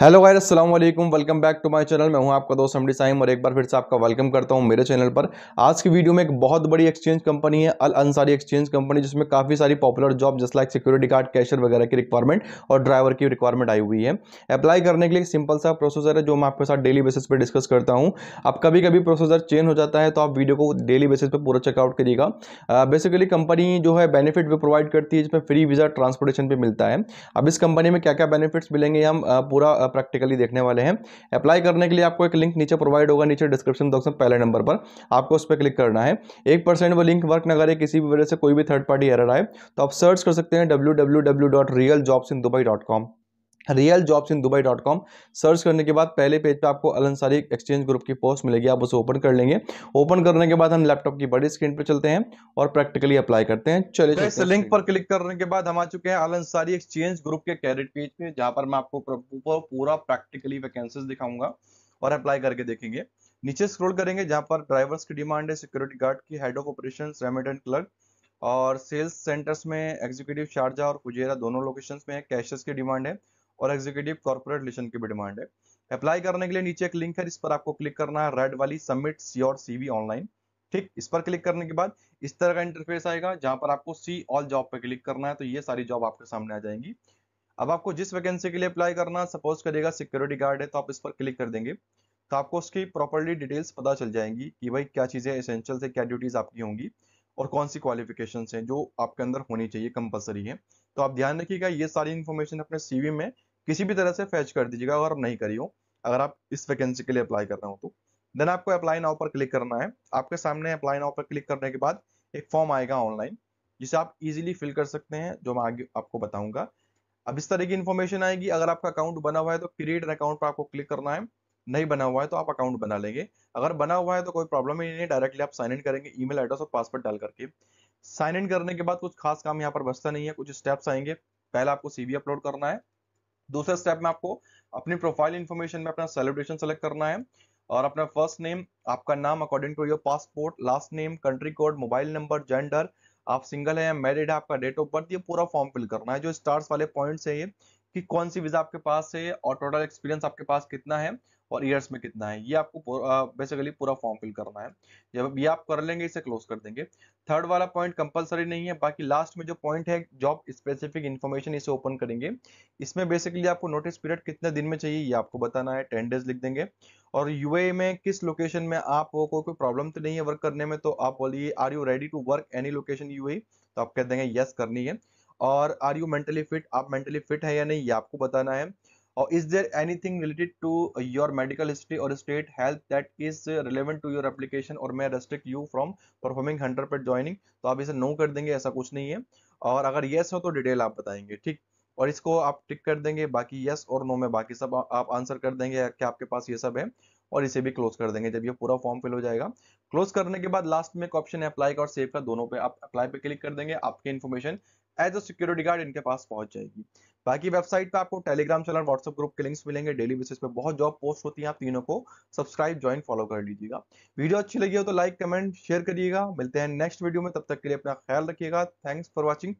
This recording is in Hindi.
हेलो गाइस अस्सलाम वालेकुम welcome back to my channel मैं हूं आपका दोस्त हमडी साइम और एक बार फिर से आपका वेलकम करता हूं मेरे चैनल पर आज की वीडियो में एक बहुत बड़ी एक्सचेंज कंपनी है अल अंसारी एक्सचेंज कंपनी जिसमें काफ़ी सारी popular job just like security guard cashier वगैरह की रिक्वायरमेंट और ड्राइवर की रिक्वायरमेंट आई हुई है अप्लाई करने के लिए सिंपल सा प्रोसेसर है जो मैं आपके साथ डेली बेसिस पर डिस्कस करता हूँ अब कभी कभी प्रोसेसर चेंज हो जाता है तो आप वीडियो को डेली बेसिस पर पूरा चेकआउट करिएगा बेसिकली uh, कंपनी जो है बेनिफिट भी प्रोवाइड करती है जिसमें फ्री वीज़ा ट्रांसपोर्टेशन भी मिलता है अब इस कंपनी में क्या क्या बेनिफिट्स मिलेंगे हम uh, पूरा uh, प्रैक्टिकली देखने वाले हैं अप्लाई करने के लिए आपको एक लिंक नीचे प्रोवाइड होगा नीचे डिस्क्रिप्शन बॉक्स में पहले नंबर पर आपको उस पर क्लिक करना है एक परसेंट वो लिंक वर्क न करे किसी भी वजह से कोई भी थर्ड पार्टी एरर आए तो आप सर्च कर सकते हैं W W W dot real jobs in Dubai dot com real jobs in Dubai dot com search करने के बाद पहले पेज पे आपको अल अंसारी एक्सचेंज ग्रुप की पोस्ट मिलेगी आप उसे ओपन कर लेंगे ओपन करने के बाद हम लैपटॉप की बड़ी स्क्रीन पे चलते हैं और प्रैक्टिकली अप्लाई करते हैं चलिए इस लिंक पर क्लिक करने के बाद हम आ चुके हैं अल अंसारी एक्सचेंज ग्रुप के कैरेट पेज पे जहाँ पर मैं आपको पूरा प्रैक्टिकली वैकेंसीज दिखाऊंगा और अप्लाई करके देखेंगे नीचे स्क्रोल करेंगे जहाँ पर ड्राइवर्स की डिमांड है सिक्योरिटी गार्ड की head of operation resident clerk और सेल्स सेंटर्स में एग्जीक्यूटिव शारजा और कुजेरा दोनों लोकेशंस में कैशेस की डिमांड है और एग्जीक्यूटिव कॉर्पोरेट रिलेशन की भी डिमांड है अप्लाई करने के लिए नीचे एक लिंक है इस पर आपको क्लिक करना है रेड वाली सबमिट सी और सीवी ऑनलाइन ठीक इस पर क्लिक करने के बाद इस तरह का इंटरफेस आएगा जहां पर आपको सी ऑल जॉब पर क्लिक करना है तो ये सारी जॉब आपके सामने आ जाएंगी अब आपको जिस वैकेंसी के लिए अप्लाई करना सपोज करेगा सिक्योरिटी गार्ड है तो आप इस पर क्लिक कर देंगे तो आपको उसकी प्रॉपरली डिटेल्स पता चल जाएंगी कि भाई क्या चीज़ें एसेंशियल है क्या ड्यूटीज़ आपकी होंगी और कौन सी क्वालिफिकेशन हैं जो आपके अंदर होनी चाहिए कंपलसरी है तो आप ध्यान रखिएगा ये सारी इन्फॉर्मेशन अपने सीवी में किसी भी तरह से फैच कर दीजिएगा अगर आप नहीं करी हो अगर आप इस वैकेंसी के लिए अप्लाई कर रहे हो तो देन आपको अप्लाई नाउ पर क्लिक करना है आपके सामने अप्लाई नाउ पर क्लिक करने के बाद एक फॉर्म आएगा ऑनलाइन जिसे आप इजीली फिल कर सकते हैं जो मैं आगे आपको बताऊंगा अब इस तरह की इन्फॉर्मेशन आएगी अगर आपका अकाउंट बना हुआ है तो क्रिएट अकाउंट पर आपको क्लिक करना है नहीं बना हुआ है तो आप अकाउंट बना लेंगे अगर बना हुआ है तो कोई प्रॉब्लम ही नहीं है डायरेक्टली आप साइन इन करेंगे ईमेल एड्रेस और पासवर्ड डाल करके साइन इन करने के बाद कुछ खास काम यहाँ पर बचता नहीं है कुछ स्टेप्स आएंगे पहले आपको सीवी अपलोड करना है दूसरे स्टेप में आपको अपनी प्रोफाइल इन्फॉर्मेशन में अपना सेलिब्रेशन सेलेक्ट करना है और अपना फर्स्ट नेम आपका नाम according to your passport last name country code mobile number gender आप सिंगल है या मैरिड है आपका डेट ऑफ बर्थ ये पूरा फॉर्म फिल करना है जो स्टार्स वाले पॉइंट्स है ये कि कौन सी वीज़ा आपके पास है और टोटल एक्सपीरियंस आपके पास कितना है और ईयर्स में कितना है ये आपको बेसिकली पूरा फॉर्म फिल करना है जब ये आप कर लेंगे इसे क्लोज कर देंगे थर्ड वाला पॉइंट कंपलसरी नहीं है बाकी लास्ट में जो पॉइंट है जॉब स्पेसिफिक इन्फॉर्मेशन इसे ओपन करेंगे इसमें बेसिकली आपको नोटिस पीरियड कितने दिन में चाहिए ये आपको बताना है टेन डेज लिख देंगे और यूए में किस लोकेशन में आप को कोई प्रॉब्लम तो नहीं है वर्क करने में तो आप बोलिए are you ready to work any location UAE तो आप कह देंगे यस करनी है और आर यू मेंटली फिट आप मेंटली फिट है या नहीं ये आपको बताना है or is there anything related to your medical history or state health that is uh, relevant to your application or may restrict you from performing 100 पर joining तो आप इसे नो कर देंगे ऐसा कुछ नहीं है और अगर yes हो तो डिटेल आप बताएंगे ठीक और इसको आप टिक कर देंगे बाकी यस और नो में बाकी सब आप आंसर कर देंगे कि आपके पास ये सब है और इसे भी क्लोज कर देंगे जब ये पूरा फॉर्म फिल हो जाएगा क्लोज करने के बाद लास्ट में एक ऑप्शन है अप्लाई का और सेव का दोनों पे आप अप्लाई पे क्लिक कर देंगे आपकी information as a security guard इनके पास पहुंच जाएगी बाकी वेबसाइट पे आपको टेलीग्राम चैनल व्हाट्सएप ग्रुप के लिंक्स मिलेंगे डेली बेसिस पे बहुत जॉब पोस्ट होती है आप तीनों को सब्सक्राइब ज्वाइन फॉलो कर लीजिएगा वीडियो अच्छी लगी हो तो लाइक कमेंट शेयर करिएगा मिलते हैं नेक्स्ट वीडियो में तब तक के लिए अपना ख्याल रखिएगा थैंक्स फॉर वॉचिंग